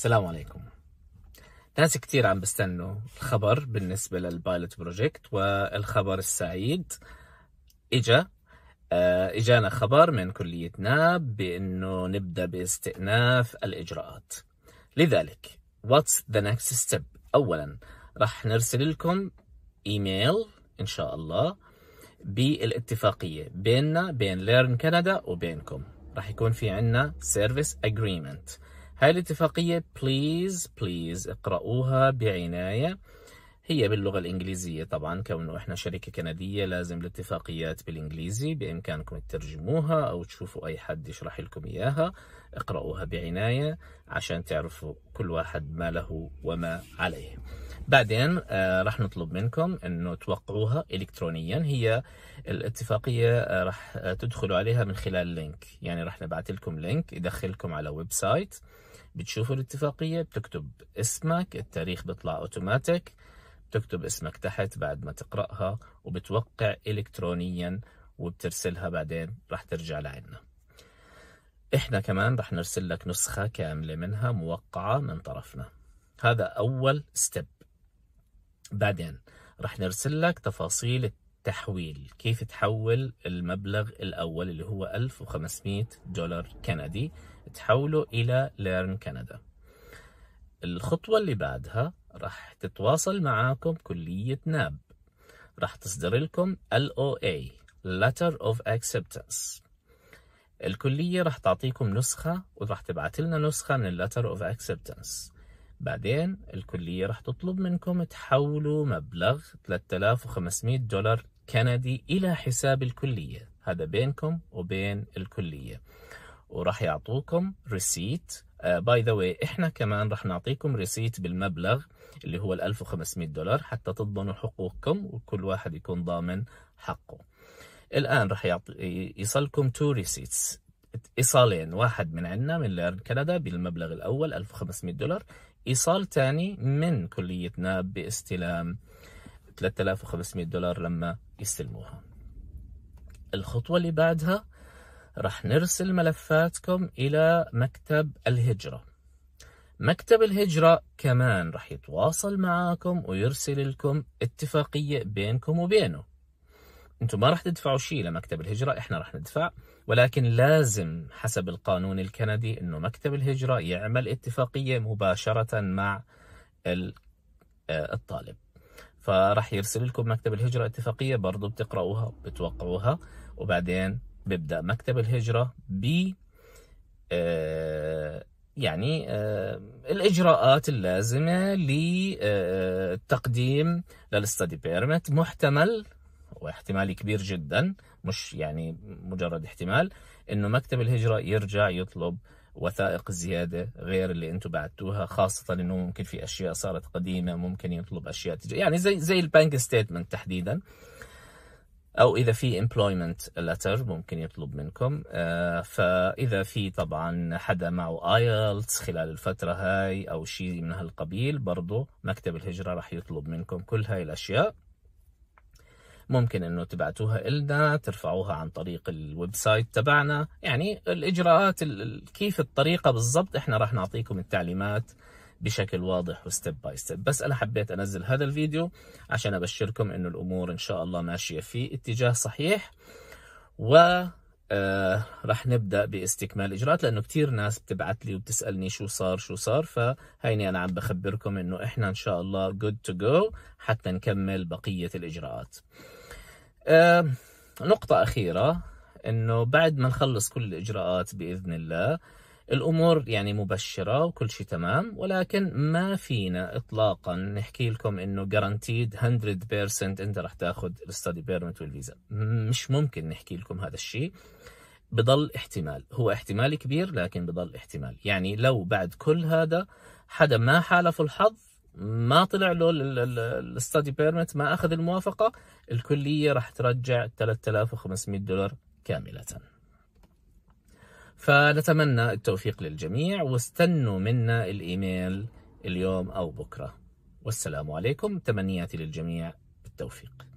السلام عليكم ناس كثير عم بستنوا الخبر بالنسبة للبايلوت بروجكت والخبر السعيد إجا آه، إجانا خبر من كلية ناب بأنه نبدأ باستئناف الإجراءات لذلك what's the next step أولا رح نرسل لكم إيميل إن شاء الله بالاتفاقية بيننا بين ليرن كندا وبينكم رح يكون في عنا سيرفيس اجريمنت هاي الاتفاقية بليز بليز اقرأوها بعناية هي باللغة الإنجليزية طبعا كونه إحنا شركة كندية لازم الاتفاقيات بالإنجليزي بإمكانكم تترجموها أو تشوفوا أي حد يشرح لكم إياها اقرأوها بعناية عشان تعرفوا كل واحد ما له وما عليه بعدين آه راح نطلب منكم أنه توقعوها إلكترونيا هي الاتفاقية آه راح تدخلوا عليها من خلال لينك يعني راح نبعث لكم لينك يدخلكم على ويب سايت بتشوف الاتفاقية بتكتب اسمك التاريخ بيطلع اوتوماتيك بتكتب اسمك تحت بعد ما تقرأها وبتوقع إلكترونيا وبترسلها بعدين رح ترجع لعنا احنا كمان رح نرسل لك نسخة كاملة منها موقعة من طرفنا هذا أول ستيب بعدين رح نرسل لك تفاصيل تحويل كيف تحول المبلغ الأول اللي هو 1500 دولار كندي تحوله إلى ليرن كندا الخطوة اللي بعدها راح تتواصل معاكم كلية ناب راح تصدر لكم LOA Letter of Acceptance الكلية راح تعطيكم نسخة وراح تبعت لنا نسخة من اللتر of Acceptance بعدين الكلية راح تطلب منكم تحولوا مبلغ 3500 دولار كندي إلى حساب الكلية هذا بينكم وبين الكلية وراح يعطوكم ريسيت باي ذا واي احنا كمان راح نعطيكم ريسيت بالمبلغ اللي هو ال 1500 دولار حتى تضمنوا حقوقكم وكل واحد يكون ضامن حقه الان راح يعطي يصلكم تو ريسيتس ايصالين واحد من عندنا من ليرن كندا بالمبلغ الاول 1500 دولار ايصال ثاني من كليتنا باستلام 3500 دولار لما يستلموها الخطوة اللي بعدها رح نرسل ملفاتكم إلى مكتب الهجرة مكتب الهجرة كمان رح يتواصل معاكم ويرسل لكم اتفاقية بينكم وبينه انتم ما رح تدفعوا شيء لمكتب الهجرة احنا رح ندفع ولكن لازم حسب القانون الكندي انه مكتب الهجرة يعمل اتفاقية مباشرة مع آه، الطالب فراح يرسل لكم مكتب الهجرة اتفاقية برضو بتقرأوها بتوقعوها وبعدين بيبدأ مكتب الهجرة ب آه، يعني آه، الإجراءات اللازمة للتقديم آه، للستدي بيرمت محتمل واحتمال كبير جدا مش يعني مجرد احتمال انه مكتب الهجرة يرجع يطلب وثائق زياده غير اللي انتم بعتوها خاصه انه ممكن في اشياء صارت قديمه ممكن يطلب اشياء تجي يعني زي زي البنك ستيتمنت تحديدا او اذا في امبلويمنت لتر ممكن يطلب منكم آه، فاذا في طبعا حدا معه ايلتس خلال الفتره هاي او شيء من هالقبيل برضه مكتب الهجره راح يطلب منكم كل هاي الاشياء ممكن انه تبعتوها إلنا ترفعوها عن طريق الويب سايت تبعنا يعني الاجراءات كيف الطريقه بالضبط احنا راح نعطيكم التعليمات بشكل واضح وستيب باي ستيب بس انا حبيت انزل هذا الفيديو عشان ابشركم انه الامور ان شاء الله ماشيه في اتجاه صحيح و آه رح نبدا باستكمال الاجراءات لانه كثير ناس بتبعت لي وبتسالني شو صار شو صار فهيني انا عم بخبركم انه احنا ان شاء الله جود تو جو حتى نكمل بقيه الاجراءات نقطة أخيرة أنه بعد ما نخلص كل الإجراءات بإذن الله الأمور يعني مبشرة وكل شيء تمام ولكن ما فينا إطلاقا نحكي لكم أنه جارانتيد 100% أنت رح تاخذ الستادي بيرمت والفيزا مش ممكن نحكي لكم هذا الشيء بضل احتمال هو احتمال كبير لكن بضل احتمال يعني لو بعد كل هذا حدا ما حالف الحظ ما طلع له الاستادي بيرمت ما اخذ الموافقه الكليه راح ترجع 3500 دولار كامله فنتمنى التوفيق للجميع واستنوا منا الايميل اليوم او بكره والسلام عليكم تمنياتي للجميع بالتوفيق